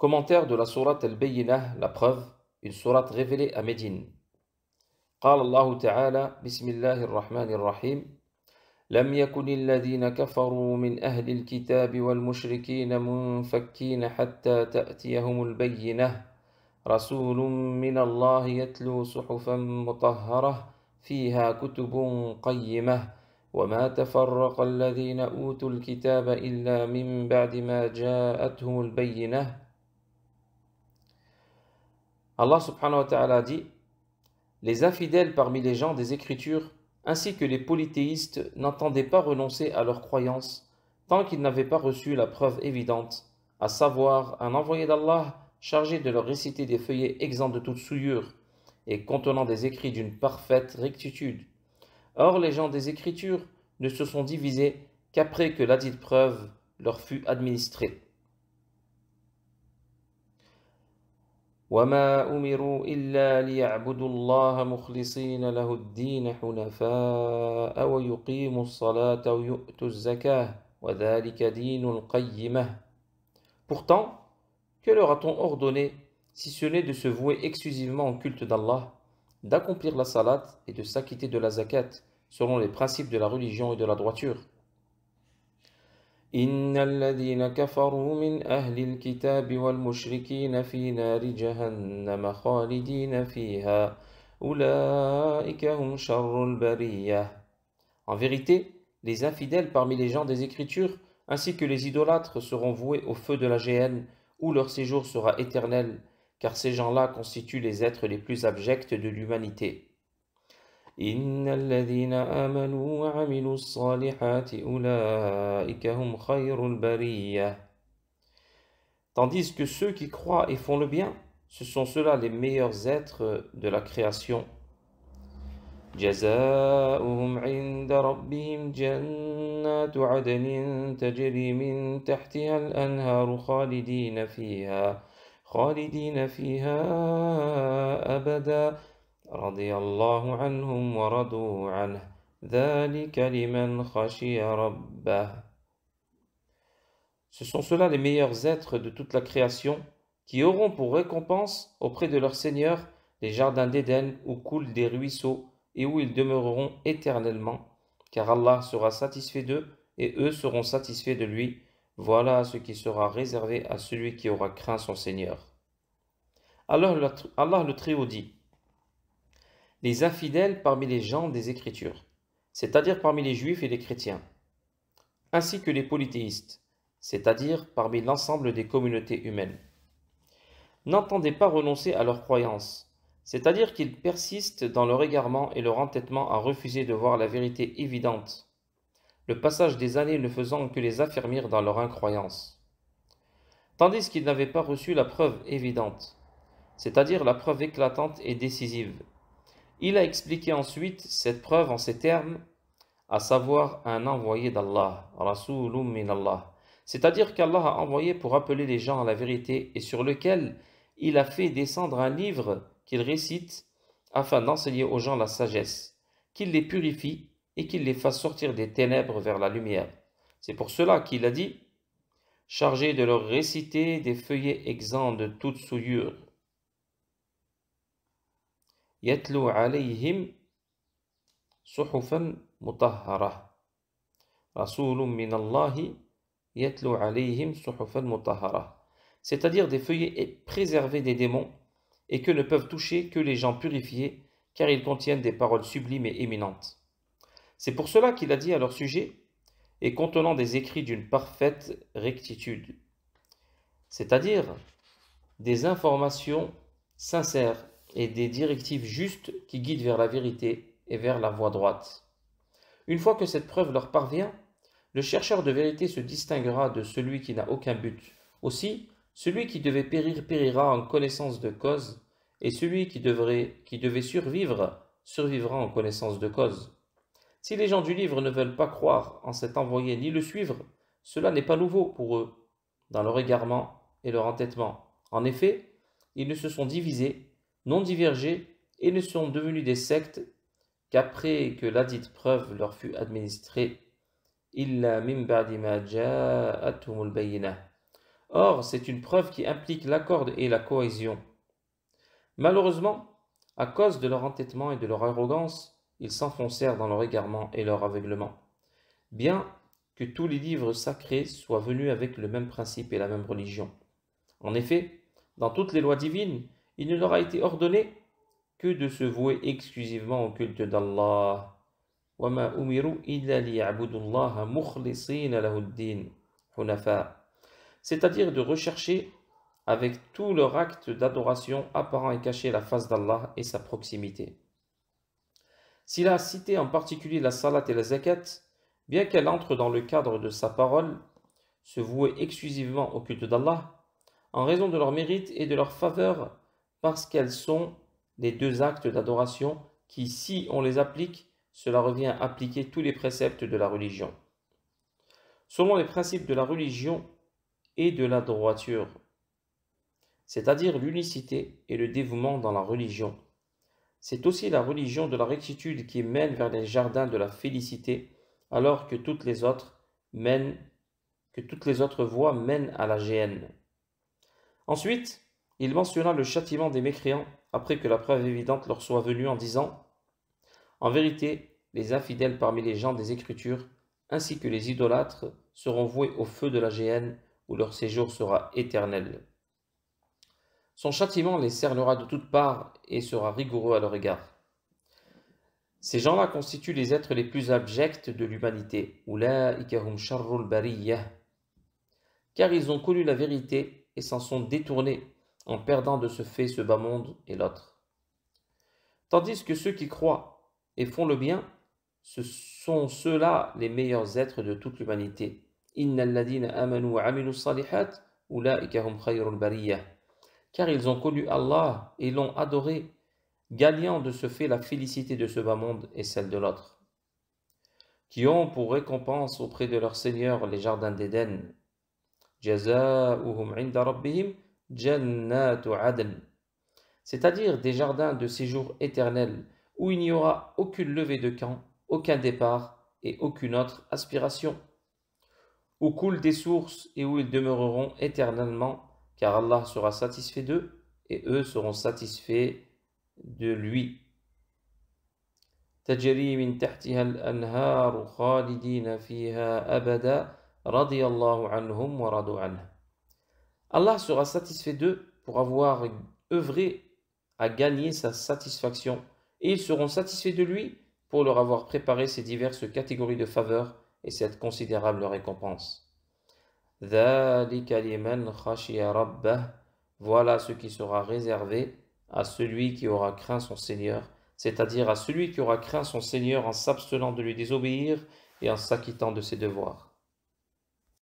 Commentaire de la sourate Al-Bayyinah, la preuve, une sourate révélée à Médine. قال الله تعالى بسم الله الرحمن الرحيم لم يكن الذين كفروا من أهل الكتاب والمشركين منفكين حتى تأتيهم البينة رسول من الله يتلو صحفا مطهرة فيها كتب قيمة وما تفرق الذين أوتوا الكتاب إلا من بعد ما جاءتهم البينة Allah subhanahu wa ta'ala dit Les infidèles parmi les gens des Écritures ainsi que les polythéistes n'entendaient pas renoncer à leur croyance tant qu'ils n'avaient pas reçu la preuve évidente, à savoir un envoyé d'Allah chargé de leur réciter des feuillets exempts de toute souillure et contenant des écrits d'une parfaite rectitude. Or les gens des Écritures ne se sont divisés qu'après que ladite preuve leur fut administrée. pourtant que leur a-t-on ordonné si ce n'est de se vouer exclusivement au culte d'Allah d'accomplir la salat et de s'acquitter de la zakat selon les principes de la religion et de la droiture en vérité, les infidèles parmi les gens des Écritures ainsi que les idolâtres seront voués au feu de la géhenne où leur séjour sera éternel, car ces gens-là constituent les êtres les plus abjects de l'humanité. إن الذين آمنوا وعملوا الصالحات أولئك هم خير البرية Tandis que ceux qui croient et font le bien, ce sont ceux-là les meilleurs êtres de la création. جزاؤهم عند ربهم جنات عدن تجري من تحتها الأنهار خالدين فيها خالدين فيها أبدا Ce sont ceux-là les meilleurs êtres de toute la création qui auront pour récompense auprès de leur Seigneur les jardins d'Éden où coulent des ruisseaux et où ils demeureront éternellement, car Allah sera satisfait d'eux et eux seront satisfaits de lui. Voilà ce qui sera réservé à celui qui aura craint son Seigneur. Alors Allah le Haut dit les infidèles parmi les gens des Écritures, c'est-à-dire parmi les juifs et les chrétiens, ainsi que les polythéistes, c'est-à-dire parmi l'ensemble des communautés humaines. n'entendaient pas renoncer à leurs croyances, c'est-à-dire qu'ils persistent dans leur égarement et leur entêtement à refuser de voir la vérité évidente, le passage des années ne faisant que les affermir dans leur incroyance. Tandis qu'ils n'avaient pas reçu la preuve évidente, c'est-à-dire la preuve éclatante et décisive, il a expliqué ensuite cette preuve en ces termes, à savoir un envoyé d'Allah, Rasulun min Allah, c'est-à-dire qu'Allah a envoyé pour appeler les gens à la vérité et sur lequel il a fait descendre un livre qu'il récite afin d'enseigner aux gens la sagesse, qu'il les purifie et qu'il les fasse sortir des ténèbres vers la lumière. C'est pour cela qu'il a dit chargé de leur réciter des feuillets exempts de toute souillure c'est-à-dire des feuillets préservés des démons et que ne peuvent toucher que les gens purifiés car ils contiennent des paroles sublimes et éminentes. C'est pour cela qu'il a dit à leur sujet et contenant des écrits d'une parfaite rectitude, c'est-à-dire des informations sincères et des directives justes qui guident vers la vérité et vers la voie droite. Une fois que cette preuve leur parvient, le chercheur de vérité se distinguera de celui qui n'a aucun but. Aussi, celui qui devait périr périra en connaissance de cause, et celui qui, devrait, qui devait survivre survivra en connaissance de cause. Si les gens du livre ne veulent pas croire en cet envoyé ni le suivre, cela n'est pas nouveau pour eux, dans leur égarement et leur entêtement. En effet, ils ne se sont divisés non divergé et ne sont devenus des sectes qu'après que ladite preuve leur fut administrée. Or, c'est une preuve qui implique l'accord et la cohésion. Malheureusement, à cause de leur entêtement et de leur arrogance, ils s'enfoncèrent dans leur égarement et leur aveuglement. Bien que tous les livres sacrés soient venus avec le même principe et la même religion. En effet, dans toutes les lois divines, il ne leur a été ordonné que de se vouer exclusivement au culte d'Allah. c'est-à-dire de rechercher avec tout leur acte d'adoration apparent et caché la face d'Allah et sa proximité. S'il a cité en particulier la salat et la zakat, bien qu'elle entre dans le cadre de sa parole, se vouer exclusivement au culte d'Allah, en raison de leur mérite et de leur faveur parce qu'elles sont les deux actes d'adoration qui, si on les applique, cela revient à appliquer tous les préceptes de la religion. Selon les principes de la religion et de la droiture, c'est-à-dire l'unicité et le dévouement dans la religion, c'est aussi la religion de la rectitude qui mène vers les jardins de la félicité, alors que toutes les autres que toutes les autres voies mènent à la géhenne. Ensuite, il mentionna le châtiment des mécréants après que la preuve évidente leur soit venue en disant En vérité, les infidèles parmi les gens des Écritures, ainsi que les idolâtres, seront voués au feu de la géhenne où leur séjour sera éternel. Son châtiment les cernera de toutes parts et sera rigoureux à leur égard. Ces gens-là constituent les êtres les plus abjects de l'humanité, hum car ils ont connu la vérité et s'en sont détournés en perdant de ce fait ce bas monde et l'autre. Tandis que ceux qui croient et font le bien, ce sont ceux-là les meilleurs êtres de toute l'humanité. Hum Car ils ont connu Allah et l'ont adoré, gagnant de ce fait la félicité de ce bas monde et celle de l'autre. Qui ont pour récompense auprès de leur Seigneur les jardins d'Éden c'est-à-dire des jardins de séjour éternel, où il n'y aura aucune levée de camp, aucun départ et aucune autre aspiration, où coulent des sources et où ils demeureront éternellement, car Allah sera satisfait d'eux et eux seront satisfaits de lui. تجري من تحتها الأنهار خالدين فيها أبدا رضي الله عنهم ورضوا Allah sera satisfait d'eux pour avoir œuvré à gagner sa satisfaction, et ils seront satisfaits de lui pour leur avoir préparé ces diverses catégories de faveurs et cette considérable récompense. Voilà ce qui sera réservé à celui qui aura craint son Seigneur, c'est-à-dire à celui qui aura craint son Seigneur en s'abstenant de lui désobéir et en s'acquittant de ses devoirs.